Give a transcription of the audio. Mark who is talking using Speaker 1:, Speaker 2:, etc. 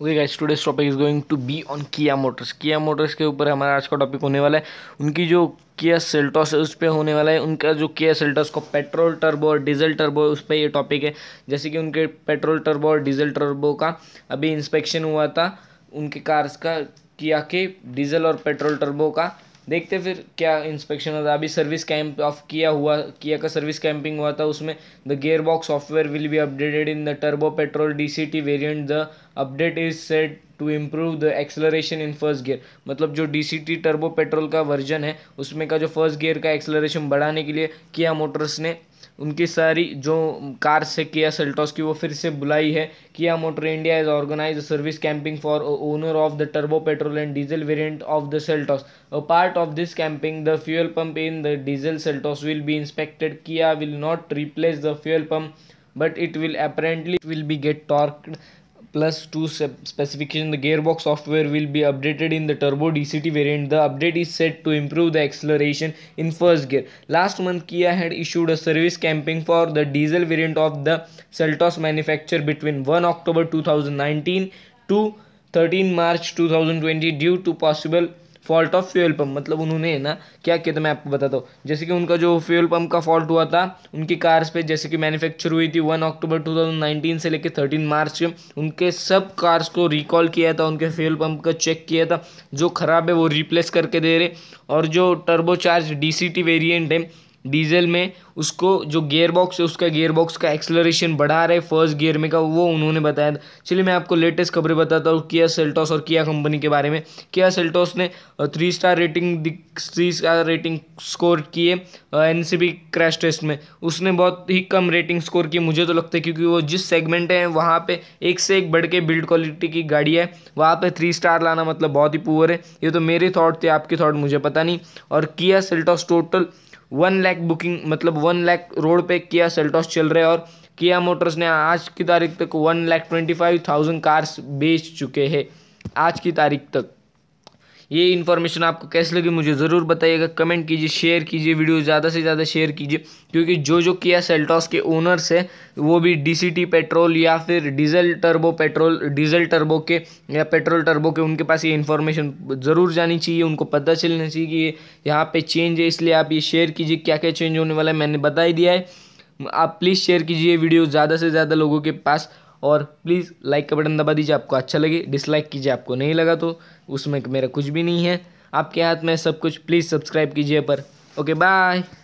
Speaker 1: okay guys today's topic is going to be on Kia Motors Kia Motors के ऊपर हमारा आज का टॉपिक होने वाला है उनकी जो किया सेल्टॉस है उस पर होने वाला है उनका जो किया सेल्टॉस को पेट्रोल टर्बो और डीजल टर्बो उस पर ये टॉपिक है जैसे कि उनके पेट्रोल टर्बो और डीजल टर्बो का अभी इंस्पेक्शन हुआ था उनके कार्स का किया के डीजल और पेट्रोल टर्बो का देखते फिर क्या इंस्पेक्शन होता है अभी सर्विस कैंप ऑफ किया हुआ किया का सर्विस कैंपिंग हुआ था उसमें the gear box software will be updated in the turbo petrol D C T variant the update is set to improve the acceleration in first gear मतलब जो D C T turbo petrol का version है उसमें का जो first gear का acceleration बढ़ाने के लिए किया मोटर्स ने उनकी सारी जो कार से किया सेल्टॉस की वो फिर से बुलाई है Kia Motor India is organise service camping for owner of the turbo petrol and diesel variant of the Seltos a part of this camping the fuel pump in the diesel Seltos will be inspected Kia will not replace the fuel pump but it will apparently will be get get plus 2 specification the gearbox software will be updated in the turbo DCT variant the update is set to improve the acceleration in first gear last month Kia had issued a service campaign for the diesel variant of the Seltos manufacture between 1 October 2019 to 13 March 2020 due to possible fault of fuel pump मतलब उन्होंने ना क्या किया था मैं आपको बताता हूँ जैसे कि उनका जो फ्यूल पम्प का फॉल्ट हुआ था उनकी कार्स पे जैसे कि मैन्युफैक्चर हुई थी वन अक्टूबर नाइनटीन से लेकर थर्टीन मार्च के उनके सब कार्स को रिकॉल किया था उनके फ्यूल पम्प का चेक किया था जो ख़राब है वो रिप्लेस करके दे रहे और जो टर्बोचार्ज डी सी वेरिएंट है डीजल में उसको जो गेयर बॉक्स है उसका गेयर बॉक्स का एक्सलरेशन बढ़ा रहे फर्स्ट गियर में का वो उन्होंने बताया था चलिए मैं आपको लेटेस्ट खबरें बताता हूँ किया सेल्टॉस और किया कंपनी के बारे में किया सेल्टॉस ने three star rating three star rating score किए एन सी क्रैश टेस्ट में उसने बहुत ही कम रेटिंग स्कोर की मुझे तो लगता है क्योंकि वो जिस सेगमेंट है वहाँ पर एक से एक बढ़ के बिल्ड क्वालिटी की गाड़ी है वहाँ पर थ्री स्टार लाना मतलब बहुत ही पुअर है ये तो मेरे थाट थे आपके थाट मुझे पता नहीं और Kia Seltos total one lakh booking मतलब वन लैख रोड पे किया सेल्टॉस चल रहे और किया मोटर्स ने आज की तारीख तक one lakh twenty five thousand cars बेच चुके हैं आज की तारीख तक ये इन्फॉर्मेशन आपको कैसे लगी मुझे ज़रूर बताइएगा कमेंट कीजिए शेयर कीजिए वीडियो ज़्यादा से ज़्यादा शेयर कीजिए क्योंकि जो जो किया सेल्टॉस के ओनर्स हैं वो भी डीसीटी पेट्रोल या फिर diesel turbo petrol diesel turbo के या पेट्रोल टर्बो के उनके पास ये इन्फॉर्मेशन ज़रूर जानी चाहिए उनको पता चलना चाहिए कि ये यहाँ पर चेंज है इसलिए आप ये शेयर कीजिए क्या क्या चेंज होने वाला है मैंने बता ही दिया है आप प्लीज़ शेयर कीजिए वीडियो ज़्यादा से ज़्यादा लोगों के पास और प्लीज़ लाइक का बटन दबा दीजिए आपको अच्छा लगे डिसलाइक कीजिए आपको नहीं लगा तो उसमें मेरा कुछ भी नहीं है आपके हाथ में सब कुछ प्लीज़ सब्सक्राइब कीजिए पर ओके बाय